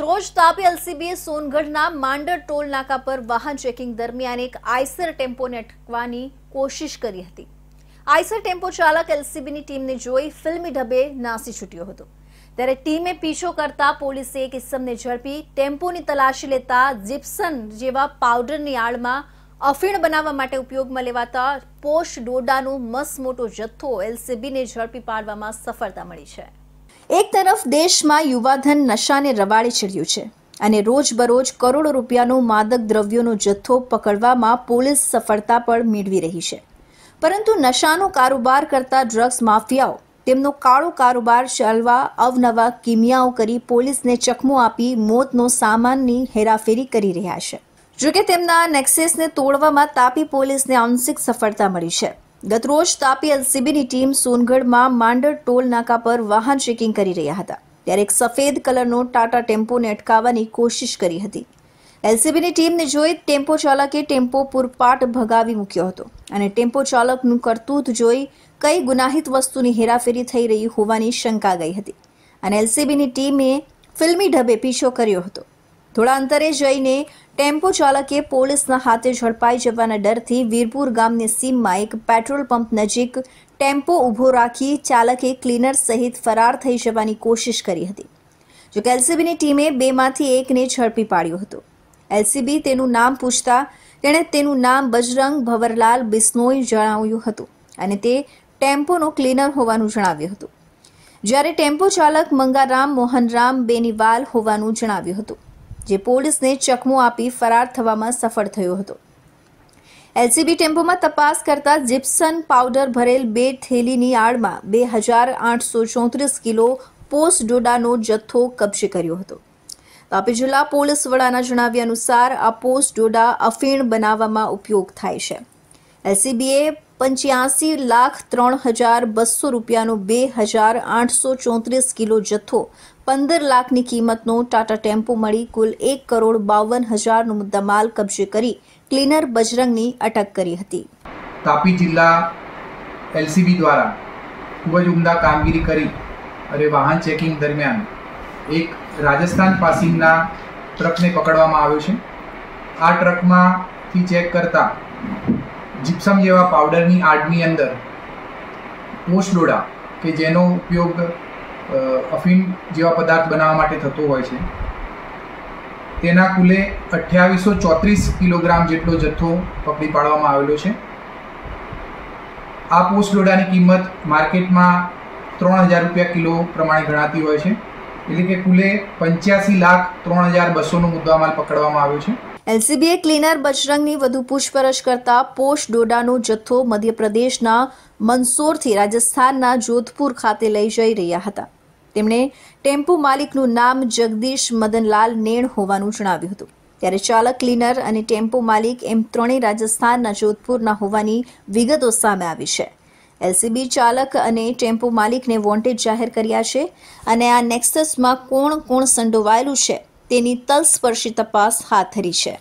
ત્રોજ Tapi એલસીબીએ સોનગઢના માંડર toll નાકા પર વાહન ચેકિંગ દરમિયાન એક આઈસર ટેમ્પોને અટકવાની કોશિશ કરી હતી આઈસર ટેમ્પો ચાલક એલસીબીની ટીમને જોઈ ફિલ્મી ઢબે નાસી છૂટ્યો હતો ત્યારે ટીમે પીછો કરતા પોલીસે એક ઇસમને ઝડપી ટેમ્પોની તલાશી લેતા જીપ્સન જેવા પાવડરની આડમાં અફીણ બનાવવા માટે ઉપયોગમાં લેવાતા પોષ ડોડાનો મોટો જથ્થો એલસીબીને ઝડપી પાડવામાં સફળતા મળી છે એક તરફ દેશમાં યુવાધન નશાને રવાડી ચડ્યું છે અને રોજબરોજ કરોડો રૂપિયાનો માદક દ્રવ્યોનો જથ્થો પકડવામાં પોલીસ સફળતા પણ મેળવી રહી છે પરંતુ નશાનો કારોબાર કરતા ડ્રગ્સ માફિયાઓ તેમનો કાળો કારોબાર ચાલવા અવનવા કિમિયાઓ કરી પોલીસને ચકમો આપી મોતનો સામાનની હેરાફેરી કરી રહ્યા છે જોકે તેમના નેક્સેસને તોડવામાં તાપી પોલીસને આંશિક સફળતા મળી છે ગતરોજ તાપી એલસીબીની ટીમ સોનગઢમાં માંડર ટોલ નાકા પર વાહન ચેકિંગ કરી રહ્યા હતા ત્યારે એક સફેદ કલરનો ટાટા ટેમ્પોને અટકાવવાની કોશિશ કરી હતી એલસીબીની ટીમને જોઈ ટેમ્પો ચાલકે ટેમ્પો પૂરપાટ ભગાવી મૂક્યો હતો અને ટેમ્પો ચાલકનું કરતૂત જોઈ કઈ ગુનાહિત વસ્તુની હેરાફેરી થઈ રહી હોવાની શંકા ગઈ હતી અને એલસીબીની ટીમે ફિલ્મી ઢબે પીછો કર્યો હતો થોડા અંતરે જઈને ટેમ્પો ચાલકે પોલીસના હાથે ઝડપાઈ જવાના ડરથી વીરપુર ગામની સીમમાં એક પેટ્રોલ પંપ નજીક ટેમ્પો ઊભો રાખી ચાલકે ક્લીનર સહિત ફરાર થઈ જવાની કોશિશ કરી હતી જો એલસીબીની ટીમે બેમાંથી એકને ઝડપી પાડ્યો હતો એલસીબી તેનું નામ પૂછતા તેણે તેનું નામ બજરંગ ભવરલાલ બિસ્નોઈ જણાવ્યું હતું અને તે ટેમ્પોનો ક્લીનર હોવાનું જણાવ્યું હતું જ્યારે ટેમ્પો ચાલક મંગારામ મોહનરામ બેનીવાલ હોવાનું જણાવ્યું હતું જે પોલીસને ચકમો આપી ફરાર થવામાં સફળ થયો હતો એલસીબી ટેમ્પોમાં તપાસ કરતા જીપ્સન પાવડર ભરેલ બે થેલીની આડમાં બે હજાર આઠસો ચોત્રીસ કિલો પોસ્ટ ડોડાનો જથ્થો કબજે કર્યો હતો તાપી જિલ્લા પોલીસ વડાના જણાવ્યા અનુસાર આ પોસ્ટ ડોડા અફીણ બનાવવામાં ઉપયોગ થાય છે એલસીબીએ પંચ્યાસી લાખ ત્રણ હજાર બસો રૂપિયાનો બે હજાર આઠસો ચોત્રીસ કિલો જથ્થો પંદર લાખની કિંમતનો ટાટા ટેમ્પો મળી કુલ એક કરોડ બાવન હજારનો મુદ્દામાલ કબજે કરી ક્લીનર બજરંગની અટક કરી હતી તાપી જિલ્લા એલસીબી દ્વારા ખૂબ જ ઉમદા કામગીરી કરી અને વાહન ચેકિંગ દરમિયાન એક રાજસ્થાન પાસિંગના ટ્રકને પકડવામાં આવ્યો છે આ ટ્રકમાંથી ચેક કરતા જીપ્સમ જેવા પાવડરની આડની અંદર પોસ્ટ ડોડા કે જેનો ઉપયોગ અફીમ જેવા પદાર્થ બનાવવા માટે થતો હોય છે તેના કુલે અઠ્યાવીસો ચોત્રીસ કિલોગ્રામ જેટલો જથ્થો પકડી પાડવામાં આવેલો છે આ પોસ્ટ ડોડાની કિંમત માર્કેટમાં ત્રણ હજાર રૂપિયા કિલો પ્રમાણે ગણાતી હોય છે એટલે કે કુલે પંચ્યાસી લાખ ત્રણ હજાર બસોનો મુદ્દામાલ પકડવામાં આવ્યો છે એલસીબીએ ક્લીનર બજરંગની વધુ પૂછપરછ કરતા પોષ ડોડાનો જથ્થો મધ્યપ્રદેશના મંદસોરથી રાજસ્થાનના જોધપુર ખાતે લઈ જઈ રહ્યા હતા તેમણે ટેમ્પો માલિકનું નામ જગદીશ મદનલાલ નેણ હોવાનું જણાવ્યું હતું ત્યારે ચાલક ક્લીનર અને ટેમ્પો માલિક એમ ત્રણેય રાજસ્થાનના જોધપુરના હોવાની વિગતો સામે આવી છે એલસીબી ચાલક અને ટેમ્પો માલિકને વોન્ટેડ જાહેર કર્યા છે અને આ નેક્સસમાં કોણ કોણ સંડોવાયેલું છે તેની તલસ્પર્શી તપાસ હાથ ધરી છે